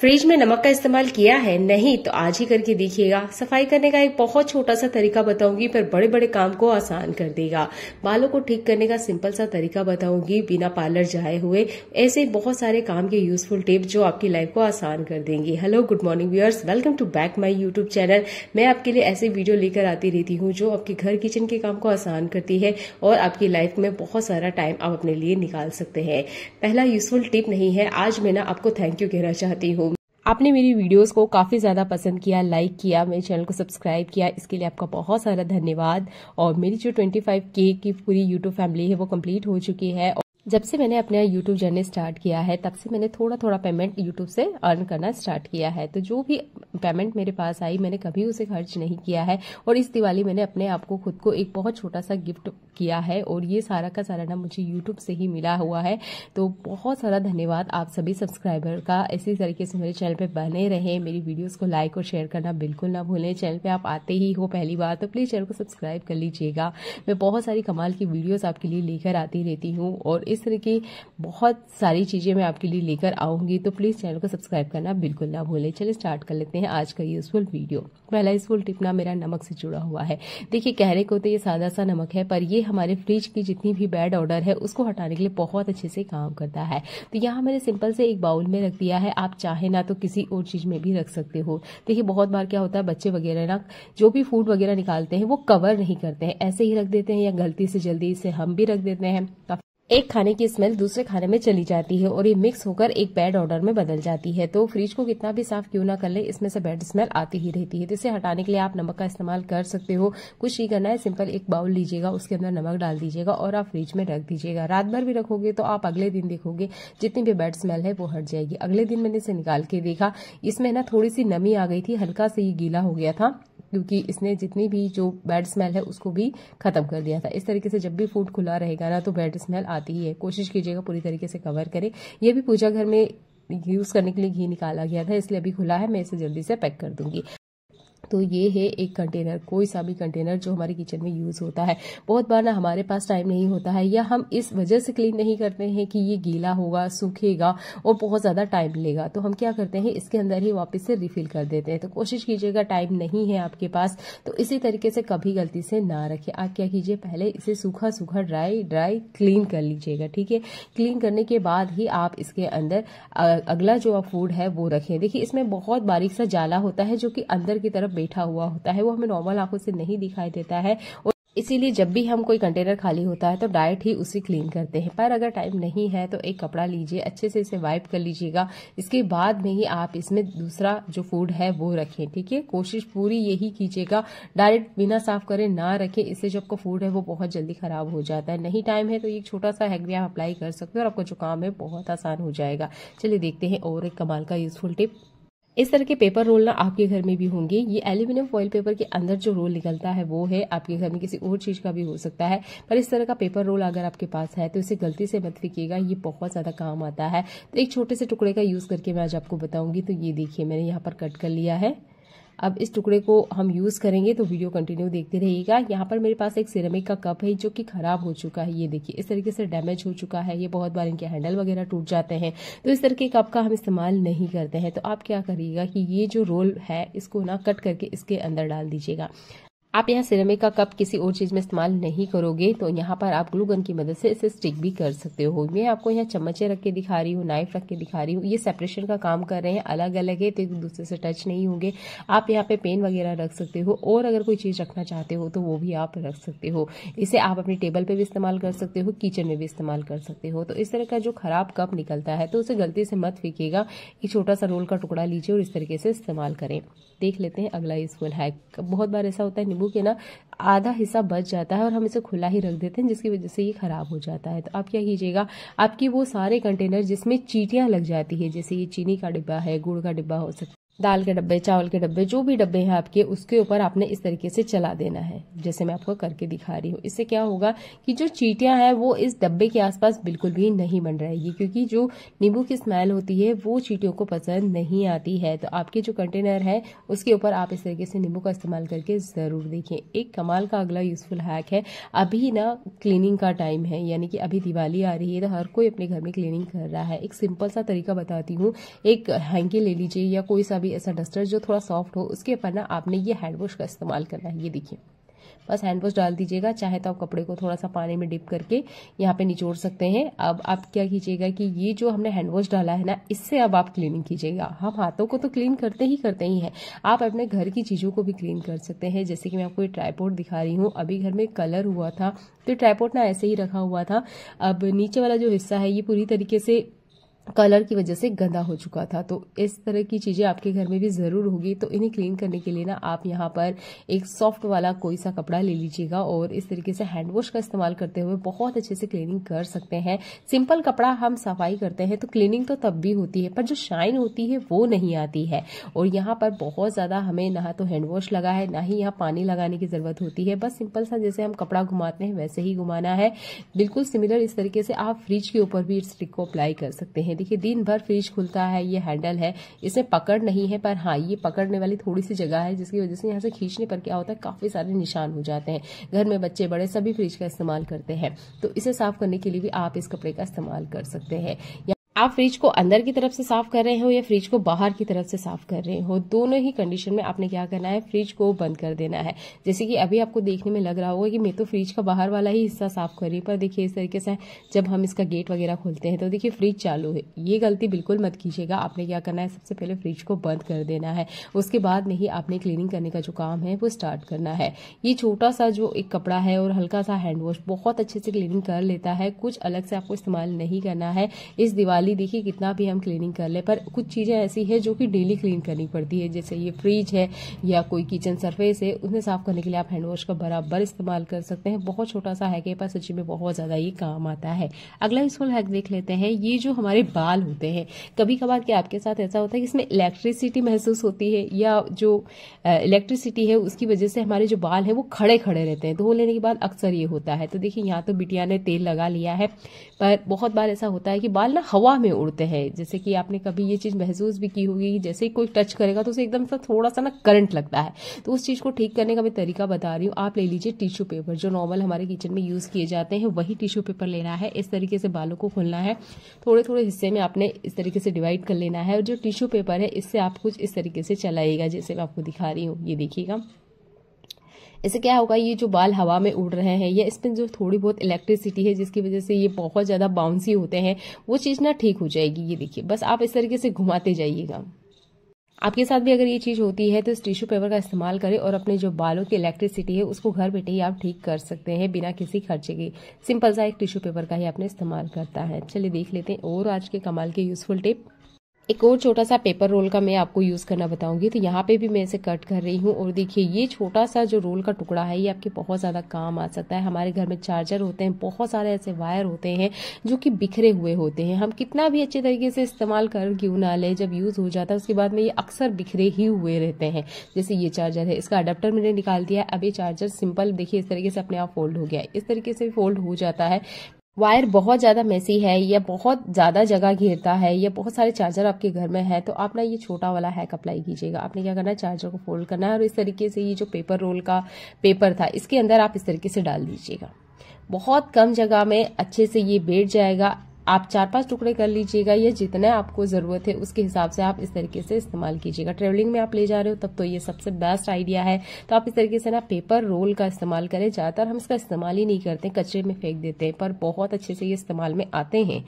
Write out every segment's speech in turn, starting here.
fridge में नमक का इस्तेमाल किया है नहीं तो आज ही करके देखिएगा सफाई करने का एक बहुत छोटा सा तरीका बताऊंगी पर बड़े बड़े काम को आसान कर देगा बालों को ठीक करने का सिंपल सा तरीका बताऊंगी बिना पार्लर जाए हुए ऐसे बहुत सारे काम के यूजफुल टिप जो आपकी लाइफ को आसान कर देंगे hello good morning viewers welcome to back my YouTube channel मैं आपके लिए ऐसे वीडियो लेकर आती रहती हूँ जो आपके घर किचन के काम को आसान करती है और आपकी लाइफ में बहुत सारा टाइम आप अपने लिए निकाल सकते हैं पहला यूजफुल टिप नहीं है आज मैं ना आपको थैंक यू कहना चाहती हूँ आपने मेरी वीडियोस को काफ़ी ज़्यादा पसंद किया लाइक किया मेरे चैनल को सब्सक्राइब किया इसके लिए आपका बहुत सारा धन्यवाद और मेरी जो 25 के की पूरी यूट्यूब फैमिली है वो कंप्लीट हो चुकी है जब से मैंने अपना यूट्यूब जर्नी स्टार्ट किया है तब से मैंने थोड़ा थोड़ा पेमेंट यूट्यूब से अर्न करना स्टार्ट किया है तो जो भी पेमेंट मेरे पास आई मैंने कभी उसे खर्च नहीं किया है और इस दिवाली मैंने अपने आप को खुद को एक बहुत छोटा सा गिफ्ट किया है और ये सारा का सारा ना मुझे यूट्यूब से ही मिला हुआ है तो बहुत सारा धन्यवाद आप सभी सब्सक्राइबर का इसी तरीके से मेरे चैनल पर बने रहे मेरी वीडियोज़ को लाइक और शेयर करना बिल्कुल ना भूलें चैनल पर आप आते ही हो पहली बार तो प्लीज़ चैनल को सब्सक्राइब कर लीजिएगा मैं बहुत सारी कमाल की वीडियोज़ आपके लिए लेकर आती रहती हूँ और इस तरह की बहुत सारी चीज़ें मैं आपके लिए लेकर आऊंगी तो प्लीज़ चैनल को सब्सक्राइब करना बिल्कुल ना भूलें चलिए स्टार्ट कर लेते हैं आज का यूजफुल वीडियो पहला यूजफुल टिप ना मेरा नमक से जुड़ा हुआ है देखिए कहने को तो ये सादा सा नमक है पर ये हमारे फ्रिज की जितनी भी बैड ऑर्डर है उसको हटाने के लिए बहुत अच्छे से काम करता है तो यहाँ मैंने सिंपल से एक बाउल में रख दिया है आप चाहे ना तो किसी और चीज में भी रख सकते हो देखिए बहुत बार क्या होता है बच्चे वगैरह ना जो भी फूड वगैरह निकालते हैं वो कवर नहीं करते हैं ऐसे ही रख देते हैं या गलती से जल्दी से हम भी रख देते हैं एक खाने की स्मेल दूसरे खाने में चली जाती है और ये मिक्स होकर एक बैड ऑर्डर में बदल जाती है तो फ्रिज को कितना भी साफ क्यों ना कर ले इसमें से बैड स्मेल आती ही रहती है तो इसे हटाने के लिए आप नमक का इस्तेमाल कर सकते हो कुछ नहीं करना है सिंपल एक बाउल लीजिएगा उसके अंदर नमक डाल दीजिएगा और आप फ्रिज में रख दीजिएगा रात भर भी रखोगे तो आप अगले दिन देखोगे जितनी भी बैड स्मेल है वो हट जाएगी अगले दिन मैंने इसे निकाल के देखा इसमें ना थोड़ी सी नमी आ गई थी हल्का से ये गीला हो गया था क्योंकि इसने जितनी भी जो बैड स्मेल है उसको भी ख़त्म कर दिया था इस तरीके से जब भी फूड खुला रहेगा ना तो बैड स्मेल आती ही है कोशिश कीजिएगा पूरी तरीके से कवर करें यह भी पूजा घर में यूज़ करने के लिए घी निकाला गया था इसलिए अभी खुला है मैं इसे जल्दी से पैक कर दूंगी तो ये है एक कंटेनर कोई सा भी कंटेनर जो हमारे किचन में यूज़ होता है बहुत बार ना हमारे पास टाइम नहीं होता है या हम इस वजह से क्लीन नहीं करते हैं कि ये गीला होगा सूखेगा और बहुत ज़्यादा टाइम लेगा तो हम क्या करते हैं इसके अंदर ही वापस से रिफिल कर देते हैं तो कोशिश कीजिएगा टाइम नहीं है आपके पास तो इसी तरीके से कभी गलती से ना रखें आप क्या कीजिए पहले इसे सूखा सूखा ड्राई ड्राई क्लीन कर लीजिएगा ठीक है क्लीन करने के बाद ही आप इसके अंदर अगला जो फूड है वो रखें देखिए इसमें बहुत बारीक सा जाला होता है जो कि अंदर की तरफ तरफ बैठा हुआ होता है वो हमें नॉर्मल आंखों से नहीं दिखाई देता है और इसीलिए जब भी हम कोई कंटेनर खाली होता है तो डायरेक्ट ही उसे क्लीन करते हैं पर अगर टाइम नहीं है तो एक कपड़ा लीजिए अच्छे से इसे वाइप कर लीजिएगा इसके बाद में ही आप इसमें दूसरा जो फूड है वो रखें ठीक है कोशिश पूरी यही कीजिएगा डायरेक्ट बिना साफ करें ना रखें इससे जो आपका फूड है वो बहुत जल्दी खराब हो जाता है नहीं टाइम है तो एक छोटा सा हैग भी आप अप्लाई कर सकते हो और आपका जो काम है बहुत आसान हो जाएगा चलिए देखते हैं और एक कमाल का यूजफुल टिप इस तरह के पेपर रोल ना आपके घर में भी होंगे ये एल्यूमिनियम फॉइल पेपर के अंदर जो रोल निकलता है वो है आपके घर में किसी और चीज का भी हो सकता है पर इस तरह का पेपर रोल अगर आपके पास है तो इसे गलती से मत फेंकिएगा ये बहुत ज्यादा काम आता है तो एक छोटे से टुकड़े का यूज करके मैं आज आपको बताऊंगी तो ये देखिए मैंने यहाँ पर कट कर लिया है अब इस टुकड़े को हम यूज़ करेंगे तो वीडियो कंटिन्यू देखते रहिएगा यहाँ पर मेरे पास एक सिरेमिक का कप है जो कि खराब हो चुका है ये देखिए इस तरीके से डैमेज हो चुका है ये बहुत बार इनके हैंडल वगैरह टूट जाते हैं तो इस तरह के कप का हम इस्तेमाल नहीं करते हैं तो आप क्या करिएगा कि ये जो रोल है इसको ना कट करके इसके अंदर डाल दीजिएगा आप यहाँ सिरेमिक का कप किसी और चीज़ में इस्तेमाल नहीं करोगे तो यहाँ पर आप ग्लू गन की मदद से इसे स्टिक भी कर सकते हो मैं आपको यहाँ चम्मचे रख के दिखा रही हूँ नाइफ रख के दिखा रही हूँ ये सेपरेशन का काम कर रहे हैं अलग अलग है तो एक दूसरे से टच नहीं होंगे आप यहाँ पे पेन वगैरह रख सकते हो और अगर कोई चीज़ रखना चाहते हो तो वो भी आप रख सकते हो इसे आप अपने टेबल पर भी इस्तेमाल कर सकते हो किचन में भी इस्तेमाल कर सकते हो तो इस तरह का जो खराब कप निकलता है तो उसे गलती से मत फेंकेगा कि छोटा सा रोल का टुकड़ा लीजिए और इस तरीके से इस्तेमाल करें देख लेते हैं अगला यूजफुल हैक बहुत बार ऐसा होता है नींबू के ना आधा हिस्सा बच जाता है और हम इसे खुला ही रख देते हैं जिसकी वजह से ये ख़राब हो जाता है तो आप क्या कीजिएगा आपकी वो सारे कंटेनर जिसमें चीटियाँ लग जाती है जैसे ये चीनी का डिब्बा है गुड़ का डिब्बा हो सकता है दाल के डब्बे चावल के डब्बे जो भी डब्बे हैं आपके उसके ऊपर आपने इस तरीके से चला देना है जैसे मैं आपको करके दिखा रही हूँ इससे क्या होगा कि जो चीटियां हैं वो इस डब्बे के आसपास बिल्कुल भी नहीं बन रहेगी क्योंकि जो नींबू की स्मेल होती है वो चीटियों को पसंद नहीं आती है तो आपके जो कंटेनर है उसके ऊपर आप इस तरीके से नींबू का इस्तेमाल करके ज़रूर देखिए एक कमाल का अगला यूजफुल हैक है अभी ना क्लीनिंग का टाइम है यानी कि अभी दिवाली आ रही है तो हर कोई अपने घर में क्लीनिंग कर रहा है एक सिंपल सा तरीका बताती हूँ एक हैंकी ले लीजिए या कोई सा कोई ऐसा डस्टर जो थोड़ा सॉफ्ट हो उसके ऊपर ना आपने ये हैंड वॉश का इस्तेमाल करना है ये देखिए बस हैंड वॉश डाल दीजिएगा चाहे तो आप कपड़े को थोड़ा सा पानी में डिप करके यहाँ पे निचोड़ सकते हैं अब आप क्या कीजिएगा कि ये जो हमने हैंड वॉश डाला है ना इससे अब आप क्लीनिंग कीजिएगा हम हाथों को तो क्लीन करते ही करते ही हैं आप अपने घर की चीज़ों को भी क्लीन कर सकते हैं जैसे कि मैं आपको ये ट्राईपोर्ट दिखा रही हूँ अभी घर में कलर हुआ था तो ट्राईपोर्ट ना ऐसे ही रखा हुआ था अब नीचे वाला जो हिस्सा है ये पूरी तरीके से कलर की वजह से गंदा हो चुका था तो इस तरह की चीज़ें आपके घर में भी ज़रूर होगी तो इन्हें क्लीन करने के लिए ना आप यहाँ पर एक सॉफ्ट वाला कोई सा कपड़ा ले लीजिएगा और इस तरीके से हैंड वॉश का इस्तेमाल करते हुए बहुत अच्छे से क्लीनिंग कर सकते हैं सिंपल कपड़ा हम सफाई करते हैं तो क्लीनिंग तो तब भी होती है पर जो शाइन होती है वो नहीं आती है और यहाँ पर बहुत ज़्यादा हमें ना तो हैंड वॉश लगा है ना ही यहाँ पानी लगाने की ज़रूरत होती है बस सिंपल सा जैसे हम कपड़ा घुमाते हैं वैसे ही घुमाना है बिल्कुल सिमिलर इस तरीके से आप फ्रिज के ऊपर भी इस ट्रिक को अप्लाई कर सकते हैं देखिए दिन भर फ्रिज खुलता है ये हैंडल है इसमें पकड़ नहीं है पर हाँ ये पकड़ने वाली थोड़ी सी जगह है जिसकी वजह से यहाँ से खींचने पर क्या होता है काफ़ी सारे निशान हो जाते हैं घर में बच्चे बड़े सभी फ्रिज का इस्तेमाल करते हैं तो इसे साफ करने के लिए भी आप इस कपड़े का इस्तेमाल कर सकते हैं आप फ्रिज को अंदर की तरफ से साफ कर रहे हो या फ्रिज को बाहर की तरफ से साफ कर रहे हो दोनों ही कंडीशन में आपने क्या करना है फ्रिज को बंद कर देना है जैसे कि अभी आपको देखने में लग रहा होगा कि मैं तो फ्रिज का बाहर वाला ही हिस्सा साफ कर रही हूँ पर देखिए इस तरीके से जब हम इसका गेट वगैरह खोलते हैं तो देखिए फ्रिज चालू है ये गलती बिल्कुल मत कीजिएगा आपने क्या करना है सबसे पहले फ्रिज को बंद कर देना है उसके बाद में ही आपने क्लीनिंग करने का जो काम है वो स्टार्ट करना है ये छोटा सा जो एक कपड़ा है और हल्का सा हैंड वॉश बहुत अच्छे से क्लीनिंग कर लेता है कुछ अलग से आपको इस्तेमाल नहीं करना है इस दिवाली खाली देखिए कितना भी हम क्लीनिंग कर ले पर कुछ चीज़ें ऐसी है जो कि डेली क्लीन करनी पड़ती है जैसे ये फ्रिज है या कोई किचन सरफेस है उसे साफ करने के लिए आप हैंड वॉश का बराबर इस्तेमाल कर सकते हैं बहुत छोटा सा हैक है पर सच्ची में बहुत ज़्यादा ये काम आता है अगला यूजफुल हैक देख लेते हैं ये जो हमारे बाल होते हैं कभी कभार क्या आपके साथ ऐसा होता है कि इसमें इलेक्ट्रिसिटी महसूस होती है या जो इलेक्ट्रिसिटी है उसकी वजह से हमारे जो बाल हैं वो खड़े खड़े रहते हैं धो लेने के बाद अक्सर ये होता है तो देखिए यहाँ तो बिटिया ने तेल लगा लिया है पर बहुत बार ऐसा होता है कि बाल ना हवा हवा में उड़ते हैं जैसे कि आपने कभी ये चीज़ महसूस भी की होगी जैसे ही कोई टच करेगा तो उसे एकदम सा थोड़ा सा ना करंट लगता है तो उस चीज़ को ठीक करने का मैं तरीका बता रही हूँ आप ले लीजिए टिश्यू पेपर जो नॉर्मल हमारे किचन में यूज़ किए जाते हैं वही टिश्यू पेपर लेना है इस तरीके से बालों को खोलना है थोड़े थोड़े हिस्से में आपने इस तरीके से डिवाइड कर लेना है और जो टिश्यू पेपर है इससे आप कुछ इस तरीके से चलाइएगा जैसे मैं आपको दिखा रही हूँ ये देखिएगा इससे क्या होगा ये जो बाल हवा में उड़ रहे हैं या इसमें जो थोड़ी बहुत इलेक्ट्रिसिटी है जिसकी वजह से ये बहुत ज़्यादा बाउंसी होते हैं वो चीज़ ना ठीक हो जाएगी ये देखिए बस आप इस तरीके से घुमाते जाइएगा आपके साथ भी अगर ये चीज़ होती है तो इस टिश्यू पेपर का इस्तेमाल करें और अपने जो बालों की इलेक्ट्रिसिटी है उसको घर बैठे ही आप ठीक कर सकते हैं बिना किसी खर्चे के सिंपल सा एक टिश्यू पेपर का ही आपने इस्तेमाल करता है चलिए देख लेते हैं और आज के कमाल के यूजफुल टिप एक और छोटा सा पेपर रोल का मैं आपको यूज़ करना बताऊंगी तो यहाँ पे भी मैं इसे कट कर रही हूँ और देखिए ये छोटा सा जो रोल का टुकड़ा है ये आपके बहुत ज़्यादा काम आ सकता है हमारे घर में चार्जर होते हैं बहुत सारे ऐसे वायर होते हैं जो कि बिखरे हुए होते हैं हम कितना भी अच्छे तरीके से इस्तेमाल कर क्यों ना ले जब यूज़ हो जाता है उसके बाद में ये अक्सर बिखरे ही हुए रहते हैं जैसे ये चार्जर है इसका अडेप्टर मैंने निकाल दिया अब ये चार्जर सिंपल देखिए इस तरीके से अपने आप फोल्ड हो गया इस तरीके से फोल्ड हो जाता है वायर बहुत ज़्यादा मेसी है या बहुत ज़्यादा जगह घेरता है या बहुत सारे चार्जर आपके घर में है तो आप ना ये छोटा वाला हैक अप्लाई कीजिएगा आपने क्या करना है चार्जर को फोल्ड करना है और इस तरीके से ये जो पेपर रोल का पेपर था इसके अंदर आप इस तरीके से डाल दीजिएगा बहुत कम जगह में अच्छे से ये बैठ जाएगा आप चार पांच टुकड़े कर लीजिएगा या जितना आपको ज़रूरत है उसके हिसाब से आप इस तरीके से इस्तेमाल कीजिएगा ट्रेवलिंग में आप ले जा रहे हो तब तो ये सबसे बेस्ट आइडिया है तो आप इस तरीके से ना पेपर रोल का इस्तेमाल करें ज़्यादातर हम इसका इस्तेमाल ही नहीं करते कचरे में फेंक देते हैं पर बहुत अच्छे से ये इस्तेमाल में आते हैं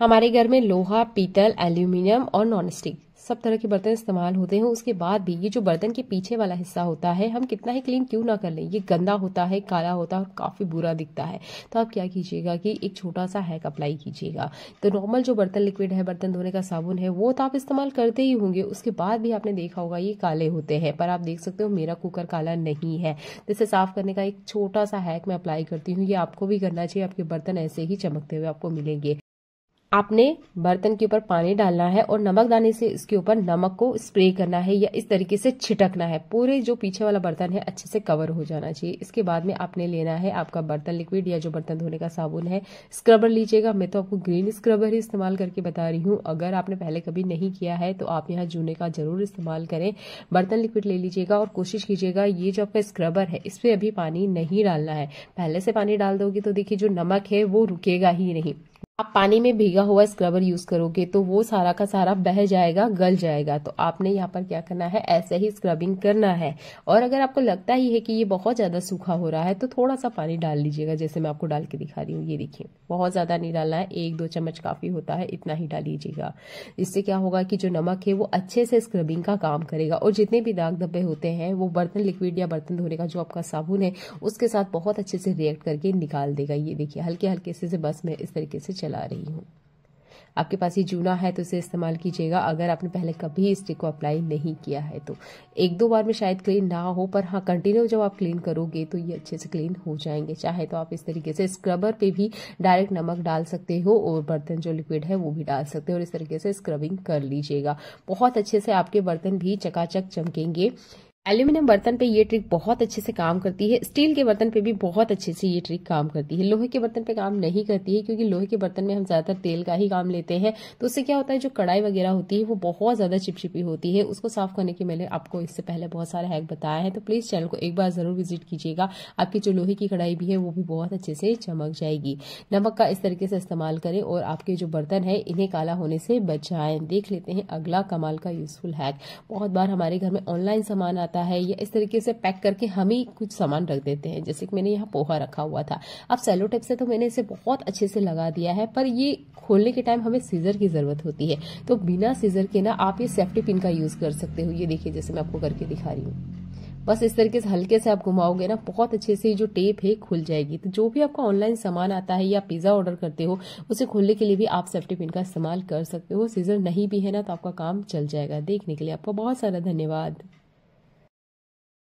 हमारे घर में लोहा पीतल एल्यूमिनियम और नॉन स्टिक सब तरह के बर्तन इस्तेमाल होते हैं उसके बाद भी ये जो बर्तन के पीछे वाला हिस्सा होता है हम कितना ही क्लीन क्यों ना कर लें ये गंदा होता है काला होता है काफ़ी बुरा दिखता है तो आप क्या कीजिएगा कि एक छोटा सा हैक अप्लाई कीजिएगा तो नॉर्मल जो बर्तन लिक्विड है बर्तन धोने का साबुन है वो तो आप इस्तेमाल करते ही होंगे उसके बाद भी आपने देखा होगा ये काले होते हैं पर आप देख सकते हो मेरा कुकर काला नहीं है जैसे साफ करने का एक छोटा सा हैक मैं अप्लाई करती हूँ ये आपको भी करना चाहिए आपके बर्तन ऐसे ही चमकते हुए आपको मिलेंगे आपने बर्तन के ऊपर पानी डालना है और नमक डालने से इसके ऊपर नमक को स्प्रे करना है या इस तरीके से छिटकना है पूरे जो पीछे वाला बर्तन है अच्छे से कवर हो जाना चाहिए इसके बाद में आपने लेना है आपका बर्तन लिक्विड या जो बर्तन धोने का साबुन है स्क्रबर लीजिएगा मैं तो आपको ग्रीन स्क्रबर ही इस्तेमाल करके बता रही हूँ अगर आपने पहले कभी नहीं किया है तो आप यहाँ जूने का जरूर इस्तेमाल करें बर्तन लिक्विड ले लीजिएगा और कोशिश कीजिएगा ये जो आपका स्क्रबर है इस पर अभी पानी नहीं डालना है पहले से पानी डाल दोगे तो देखिए जो नमक है वो रुकेगा ही नहीं आप पानी में भीगा हुआ स्क्रबर यूज करोगे तो वो सारा का सारा बह जाएगा गल जाएगा तो आपने यहाँ पर क्या करना है ऐसे ही स्क्रबिंग करना है और अगर आपको लगता ही है कि ये बहुत ज़्यादा सूखा हो रहा है तो थोड़ा सा पानी डाल लीजिएगा जैसे मैं आपको डाल के दिखा रही हूँ ये देखिए बहुत ज़्यादा नहीं डालना है एक दो चम्मच काफ़ी होता है इतना ही डाल लीजिएगा इससे क्या होगा कि जो नमक है वो अच्छे से स्क्रबिंग का काम करेगा और जितने भी दाग धब्बे होते हैं वो बर्तन लिक्विड या बर्तन धोने का जो आपका साबुन है उसके साथ बहुत अच्छे से रिएक्ट करके निकाल देगा ये देखिए हल्के हल्के से बस मैं इस तरीके से चला रही हूँ आपके पास ये जूना है तो इसे इस्तेमाल कीजिएगा अगर आपने पहले कभी इस स्टिक को अप्लाई नहीं किया है तो एक दो बार में शायद क्लीन ना हो पर हाँ कंटिन्यू जब आप क्लीन करोगे तो ये अच्छे से क्लीन हो जाएंगे चाहे तो आप इस तरीके से स्क्रबर पे भी डायरेक्ट नमक डाल सकते हो और बर्तन जो लिक्विड है वो भी डाल सकते हो और इस तरीके से स्क्रबिंग कर लीजिएगा बहुत अच्छे से आपके बर्तन भी चकाचक चमकेंगे एल्यूमिनियम बर्तन पे ये ट्रिक बहुत अच्छे से काम करती है स्टील के बर्तन पे भी बहुत अच्छे से ये ट्रिक काम करती है लोहे के बर्तन पे काम नहीं करती है क्योंकि लोहे के बर्तन में हम ज़्यादातर तेल का ही काम लेते हैं तो उससे क्या होता है जो कढ़ाई वगैरह होती है वो बहुत ज़्यादा चिपचिपी होती है उसको साफ करने के मैंने आपको इससे पहले बहुत सारे हैक बताया है तो प्लीज़ चैनल को एक बार ज़रूर विजिट कीजिएगा आपकी जो लोहे की कढ़ाई भी है वो भी बहुत अच्छे से चमक जाएगी नमक का इस तरीके से इस्तेमाल करें और आपके जो बर्तन है इन्हें काला होने से बचाएं देख लेते हैं अगला कमाल का यूजफुल हैक बहुत बार हमारे घर में ऑनलाइन सामान आता जाता है या इस तरीके से पैक करके हम ही कुछ सामान रख देते हैं जैसे कि मैंने यहाँ पोहा रखा हुआ था अब सेलो टेप से तो मैंने इसे बहुत अच्छे से लगा दिया है पर ये खोलने के टाइम हमें सीजर की ज़रूरत होती है तो बिना सीजर के ना आप ये सेफ्टी पिन का यूज़ कर सकते हो ये देखिए जैसे मैं आपको करके दिखा रही हूँ बस इस तरीके से हल्के से आप घुमाओगे ना बहुत अच्छे से जो टेप है खुल जाएगी तो जो भी आपका ऑनलाइन सामान आता है या पिज्ज़ा ऑर्डर करते हो उसे खोलने के लिए भी आप सेफ्टी पिन का इस्तेमाल कर सकते हो सीजर नहीं भी है ना तो आपका काम चल जाएगा देखने के लिए आपका बहुत सारा धन्यवाद